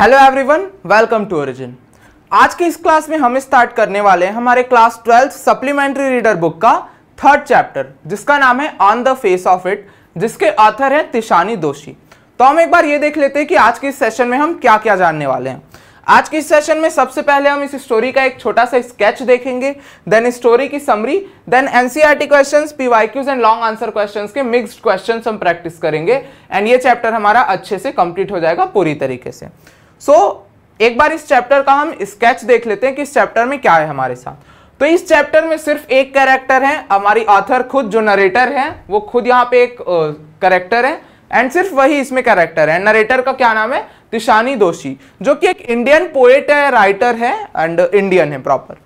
Hello everyone welcome to Origin आज की इस क्लास में हम स्टार्ट करने वाले हैं हमारे class twelfth supplementary reader book का थर्ड चैप्टर जिसका नाम है on the face of it जिसके ऑथर है तिशानी दोषी तो हम एक बार ये देख लेते हैं कि आज के सेशन में हम क्या क्या जानने वाले हैं आज के सेशन में सबसे पहले हम इस स्टोरी का एक छोटा सा स्केच देखेंगे देन स्टोरी की summary then NCERT questions PYQs and long answer questions के मिक्स्ड क्वेश्चंस हम प्रैक्टिस करेंगे एंड ये चैप्टर हमारा अच्छे से कंप्लीट हो जाएगा पूरी तरीके से सो so, एक बार इस चैप्टर का हम स्केच देख लेते हैं कि इस चैप्टर में क्या है हमारे साथ तो इस चैप्टर में सिर्फ एक कैरेक्टर है हमारी ऑथर खुद जो नरेटर है वो खुद यहाँ पे एक करेक्टर है एंड सिर्फ वही इसमें कैरेक्टर है नरेटर का क्या नाम है तिशानी दोषी जो कि एक इंडियन पोएट है राइटर है एंड इंडियन है प्रॉपर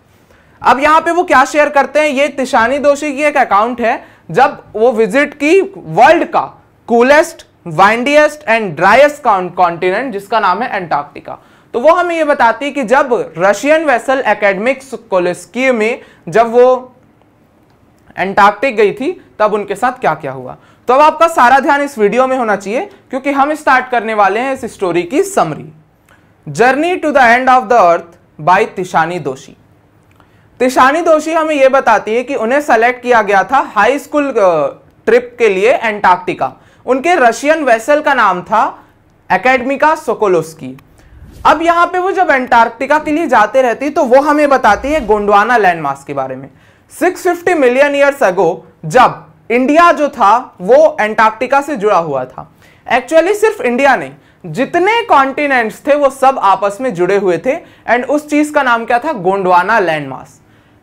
अब यहाँ पे वो क्या शेयर करते हैं ये तिशानी दोषी की एक अकाउंट है जब वो विजिट की वर्ल्ड का coolest windiest and driest continent जिसका नाम है एंटार्क्टिका तो वो हमें ये बताती है कि जब रशियन वेसल एकेडमिक कोलेस्की में जब वो एंटार्क्टिक गई थी तब उनके साथ क्या क्या हुआ तो अब आपका सारा ध्यान इस वीडियो में होना चाहिए क्योंकि हम स्टार्ट करने वाले हैं इस स्टोरी की summary journey to the end of the earth by Tishani Doshi Tishani दोषी हमें यह बताती है कि उन्हें सेलेक्ट किया गया था हाई स्कूल ट्रिप के लिए एंटार्क्टिका उनके रशियन वेसल का नाम था एकेडमिका सोकोलोस्की अब यहाँ पे वो जब एंटार्क्टिका के लिए जाते रहती तो वो हमें बताती है गोंडवाना लैंडमार्क के बारे में 650 मिलियन ईयर्स अगो जब इंडिया जो था वो एंटार्क्टिका से जुड़ा हुआ था एक्चुअली सिर्फ इंडिया नहीं जितने कॉन्टिनेंट्स थे वो सब आपस में जुड़े हुए थे एंड उस चीज का नाम क्या था गोंडवाना लैंडमार्क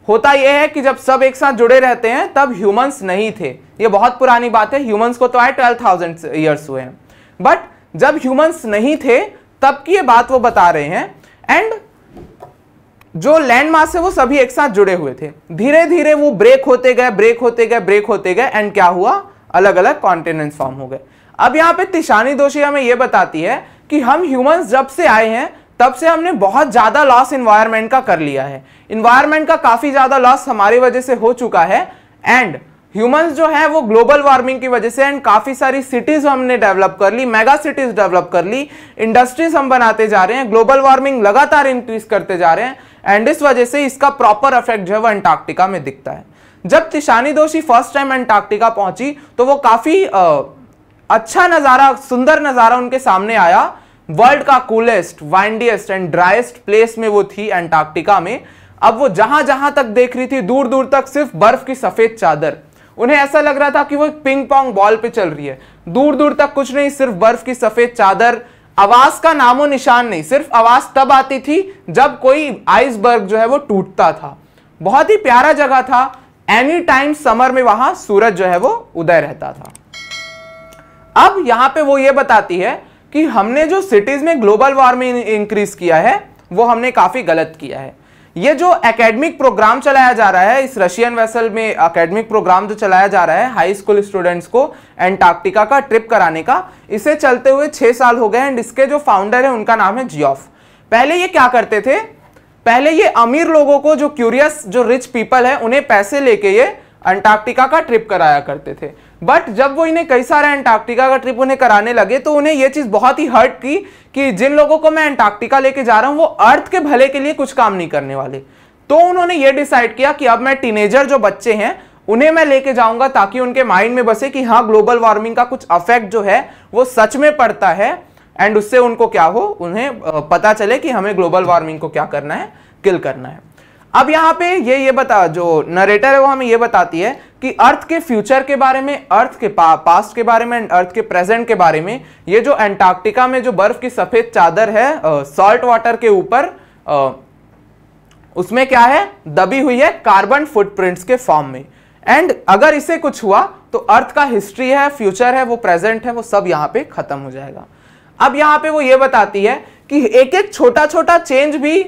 होता यह है कि जब सब एक साथ जुड़े रहते हैं तब ह्यूमंस नहीं थे ये बहुत पुरानी बात है ह्यूमंस को तो आए ट्वेल्व थाउजेंड ईयर्स हुए हैं बट जब ह्यूमंस नहीं थे तब की ये बात वो बता रहे हैं एंड जो लैंड मास है वो सभी एक साथ जुड़े हुए थे धीरे धीरे वो ब्रेक होते गए ब्रेक होते गए ब्रेक होते गए एंड क्या हुआ अलग अलग कॉन्टिनेंट्स फॉर्म हो गए अब यहाँ पे तिशानी दोषी हमें ये बताती है कि हम ह्यूमंस जब से आए हैं तब से हमने बहुत ज़्यादा लॉस इन्वायरमेंट का कर लिया है इन्वायरमेंट का काफ़ी ज़्यादा लॉस हमारी वजह से हो चुका है एंड ह्यूमंस जो है वो ग्लोबल वार्मिंग की वजह से एंड काफ़ी सारी सिटीज़ हमने डेवलप कर ली मेगा सिटीज़ डेवलप कर ली इंडस्ट्रीज हम बनाते जा रहे हैं ग्लोबल वार्मिंग लगातार इंक्रीज करते जा रहे हैं एंड इस वजह से इसका प्रॉपर इफेक्ट जो है वो अंटार्क्टिका में दिखता है जब तिशानी दोषी फर्स्ट टाइम अंटार्क्टिका पहुंची तो वो काफ़ी अच्छा नज़ारा सुंदर नज़ारा उनके सामने आया वर्ल्ड का coolest windiest and driest place में वो थी एंटार्क्टिका में अब वो जहां जहां तक देख रही थी दूर दूर तक सिर्फ बर्फ की सफ़ेद चादर उन्हें ऐसा लग रहा था कि वो एक पिंग पोंग बॉल पे चल रही है दूर दूर तक कुछ नहीं सिर्फ बर्फ की सफेद चादर आवाज का नामो निशान नहीं सिर्फ आवाज तब आती थी जब कोई आइसबर्ग जो है वो टूटता था बहुत ही प्यारा जगह था एनी टाइम समर में वहां सूरज जो है वो उदय रहता था अब यहां पे वो ये बताती है कि हमने जो सिटीज में ग्लोबल वार्मिंग इंक्रीज किया है वो हमने काफी गलत किया है ये जो एकेडमिक प्रोग्राम चलाया जा रहा है इस रशियन वेसल में एकेडमिक प्रोग्राम जो चलाया जा रहा है हाई स्कूल स्टूडेंट्स को एंटार्क्टिका का ट्रिप कराने का इसे चलते हुए छः साल हो गए एंड इसके जो फाउंडर है उनका नाम है जियोफ पहले ये क्या करते थे पहले ये अमीर लोगों को जो क्यूरियस जो रिच पीपल है उन्हें पैसे लेके ये अंटार्कटिका का ट्रिप कराया करते थे बट जब वो इन्हें कई सारे एंटार्क्टिका का ट्रिप उन्हें कराने लगे तो उन्हें ये चीज़ बहुत ही हर्ट की कि जिन लोगों को मैं एंटार्क्टिका लेके जा रहा हूँ वो अर्थ के भले के लिए कुछ काम नहीं करने वाले तो उन्होंने ये डिसाइड किया कि अब मैं टीनेजर जो बच्चे हैं उन्हें मैं लेके जाऊंगा ताकि उनके माइंड में बसे कि हाँ ग्लोबल वार्मिंग का कुछ अफेक्ट जो है वो सच में पड़ता है एंड उससे उनको क्या हो उन्हें पता चले कि हमें ग्लोबल वार्मिंग को क्या करना है किल करना है अब यहाँ पे ये ये बता जो नरेटर है वो हमें ये बताती है कि अर्थ के फ्यूचर के बारे में अर्थ के पा, पास्ट के बारे में अर्थ के प्रेजेंट के बारे में ये जो एंटार्क्टिका में जो बर्फ की सफेद चादर है सॉल्ट वाटर के ऊपर उसमें क्या है दबी हुई है कार्बन फुटप्रिंट्स के फॉर्म में एंड अगर इसे कुछ हुआ तो अर्थ का हिस्ट्री है फ्यूचर है वो प्रेजेंट है वो सब यहाँ पे खत्म हो जाएगा अब यहाँ पे वो ये बताती है कि एक एक छोटा छोटा चेंज भी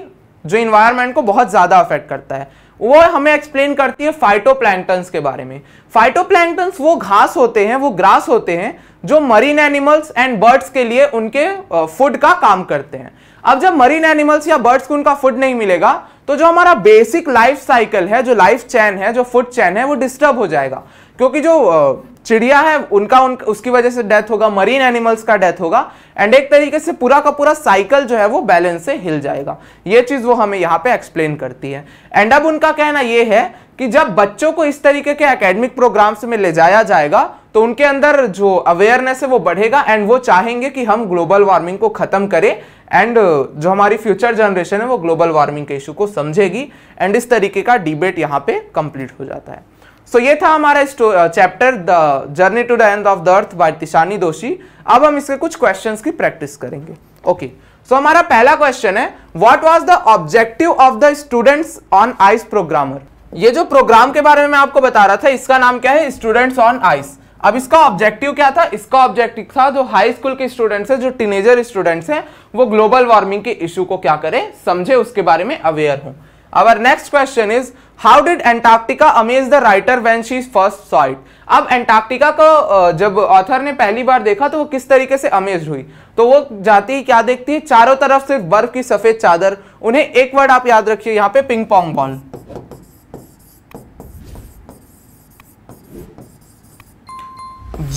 जो इन्वायरमेंट को बहुत ज़्यादा अफेक्ट करता है वो हमें एक्सप्लेन करती है फाइटोप्लैंक्टन्स के बारे में फाइटोप्लैंक्टन्स वो घास होते हैं वो ग्रास होते हैं जो मरीन एनिमल्स एंड बर्ड्स के लिए उनके फूड का काम करते हैं अब जब मरीन एनिमल्स या बर्ड्स को उनका फूड नहीं मिलेगा तो जो हमारा बेसिक लाइफ साइकिल है जो लाइफ चैन है जो फूड चैन है वो डिस्टर्ब हो जाएगा क्योंकि जो चिड़िया है उनका उन उसकी वजह से डेथ होगा मरीन एनिमल्स का डेथ होगा एंड एक तरीके से पूरा का पूरा साइकिल जो है वो बैलेंस से हिल जाएगा ये चीज़ वो हमें यहाँ पे एक्सप्लेन करती है एंड अब उनका कहना ये है कि जब बच्चों को इस तरीके के एकेडमिक प्रोग्राम्स में ले जाया जाएगा तो उनके अंदर जो अवेयरनेस है वो बढ़ेगा एंड वो चाहेंगे कि हम ग्लोबल वार्मिंग को ख़त्म करें एंड uh, जो हमारी फ्यूचर जनरेशन है वो ग्लोबल वार्मिंग के इशू को समझेगी एंड इस तरीके का डिबेट यहाँ पे कंप्लीट हो जाता है सो so, ये था हमारा chapter the journey to the end of the earth by Tishani Doshi अब हम इसके कुछ क्वेश्चंस की प्रैक्टिस करेंगे ओके okay. सो so, हमारा पहला क्वेश्चन है what was the objective of the students on ice programmer ये जो प्रोग्राम के बारे में मैं आपको बता रहा था इसका नाम क्या है स्टूडेंट्स ऑन आइस अब इसका ऑब्जेक्टिव क्या था इसका ऑब्जेक्टिव था जो हाई स्कूल के स्टूडेंट्स हैं जो टीनेजर स्टूडेंट्स हैं वो ग्लोबल वार्मिंग के इशू को क्या करें समझे उसके बारे में अवेयर हों our next question is how did Antarctica amaze the writer when she first saw अब एंटार्क्टिका को जब ऑथर ने पहली बार देखा तो वो किस तरीके से अमेज हुई तो वो जाती ही क्या देखती है चारों तरफ से बर्फ की सफेद चादर उन्हें एक वर्ड आप याद रखिए यहां पे ping pong ball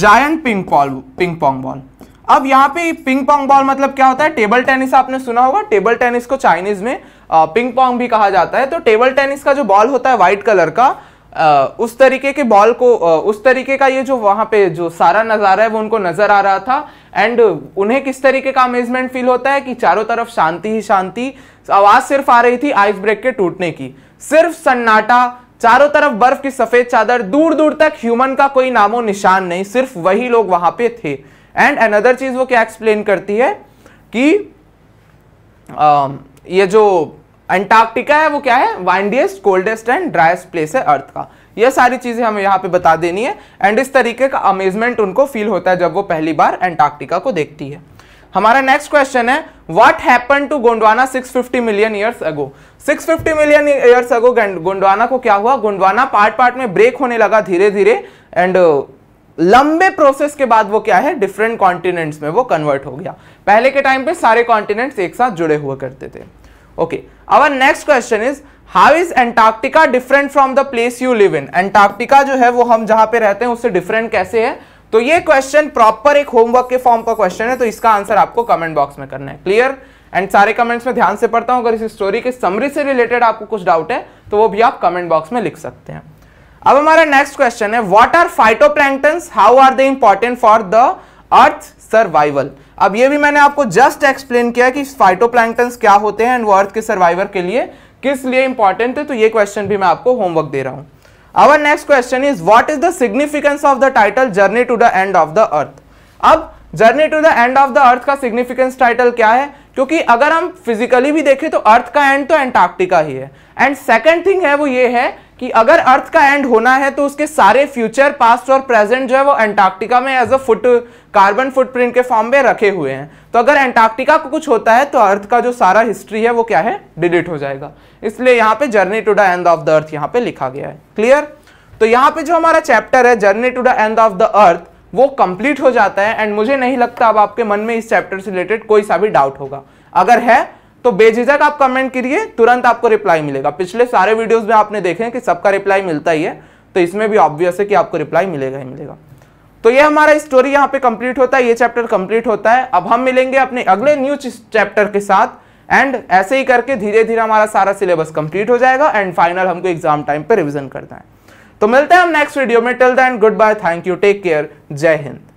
giant ping पॉल पिंग पॉन्ग बॉल अब यहाँ पे पिंग पोंग बॉल मतलब क्या होता है टेबल टेनिस आपने सुना होगा टेबल टेनिस को चाइनीज में पिंग पोंग भी कहा जाता है तो टेबल टेनिस का जो बॉल होता है व्हाइट कलर का उस तरीके के बॉल को उस तरीके का ये जो वहाँ पे जो सारा नज़ारा है वो उनको नज़र आ रहा था एंड उन्हें किस तरीके का अमेजमेंट फील होता है कि चारों तरफ शांति ही शांति आवाज़ सिर्फ आ रही थी आइस ब्रेक के टूटने की सिर्फ सन्नाटा चारों तरफ बर्फ की सफ़ेद चादर दूर दूर तक ह्यूमन का कोई नामो निशान नहीं सिर्फ वही लोग वहां पे थे एंड अनदर चीज़ वो क्या एक्सप्लेन करती है कि आ, ये जो अंटार्कटिका है वो क्या है windiest coldest and driest place है अर्थ का ये सारी चीज़ें हमें यहाँ पे बता देनी है एंड इस तरीके का अमेजमेंट उनको फील होता है जब वो पहली बार एंटार्क्टिका को देखती है हमारा नेक्स्ट क्वेश्चन है what happen to Gondwana 650 million years ago 650 million years ago Gondwana को क्या हुआ गोंडवाना पार्ट पार्ट में ब्रेक होने लगा धीरे धीरे एंड लंबे प्रोसेस के बाद वो क्या है डिफरेंट कॉन्टिनेंट्स में वो कन्वर्ट हो गया पहले के टाइम पे सारे कॉन्टिनेंट्स एक साथ जुड़े हुए करते थे okay our next question is how is Antarctica different from the place you live in Antarctica जो है वो हम जहां पे रहते हैं उससे डिफरेंट कैसे है तो ये क्वेश्चन प्रॉपर एक होमवर्क के फॉर्म का क्वेश्चन है तो इसका आंसर आपको कमेंट बॉक्स में करना है क्लियर एंड सारे कमेंट्स में ध्यान से पढ़ता हूं अगर इस स्टोरी के समरी से रिलेटेड आपको कुछ डाउट है तो वो भी आप कमेंट बॉक्स में लिख सकते हैं अब हमारा नेक्स्ट क्वेश्चन है what are phytoplanktons how are they important for the earth survival अब ये भी मैंने आपको जस्ट एक्सप्लेन किया कि फाइटोप्लैंक्टन्स क्या होते हैं एंड वो अर्थ के सर्वाइवर के लिए किस लिए इंपॉर्टेंट है तो ये क्वेश्चन भी मैं आपको होमवर्क दे रहा हूँ our next question is what is the significance of the title journey to the end of the earth अब journey to the end of the earth का सिग्निफिकेंस टाइटल क्या है क्योंकि अगर हम फिजिकली भी देखें तो अर्थ का एंड तो एंटार्क्टिका ही है एंड सेकेंड थिंग है वो ये है कि अगर अर्थ का एंड होना है तो उसके सारे फ्यूचर पास्ट और प्रेजेंट जो है वो एंटार्क्टिका में as a foot carbon footprint के फॉर्म में रखे हुए हैं तो अगर एंटार्क्टिका को कुछ होता है तो अर्थ का जो सारा हिस्ट्री है वो क्या है डिलीट हो जाएगा इसलिए यहाँ पे journey to the end of the earth यहाँ पे लिखा गया है क्लियर तो यहाँ पे जो हमारा चैप्टर है journey to the end of the earth वो कंप्लीट हो जाता है एंड मुझे नहीं लगता अब आपके मन में इस चैप्टर से रिलेटेड कोई सा भी डाउट होगा अगर है तो बेझिझक आप कमेंट करिए तुरंत आपको रिप्लाई मिलेगा पिछले सारे वीडियोस में आपने देखे कि सबका रिप्लाई मिलता ही है तो इसमें भी ऑब्वियस है कि आपको रिप्लाई मिलेगा ही मिलेगा तो ये हमारा स्टोरी यहाँ पे कंप्लीट होता है ये चैप्टर कंप्लीट होता है अब हम मिलेंगे अपने अगले न्यू चैप्टर के साथ एंड ऐसे ही करके धीरे धीरे हमारा सारा सिलेबस कंप्लीट हो जाएगा एंड फाइनल हमको एग्जाम टाइम पे रिवीजन करना है तो मिलते हैं हम नेक्स्ट वीडियो में till then good bye thank you take care जय हिंद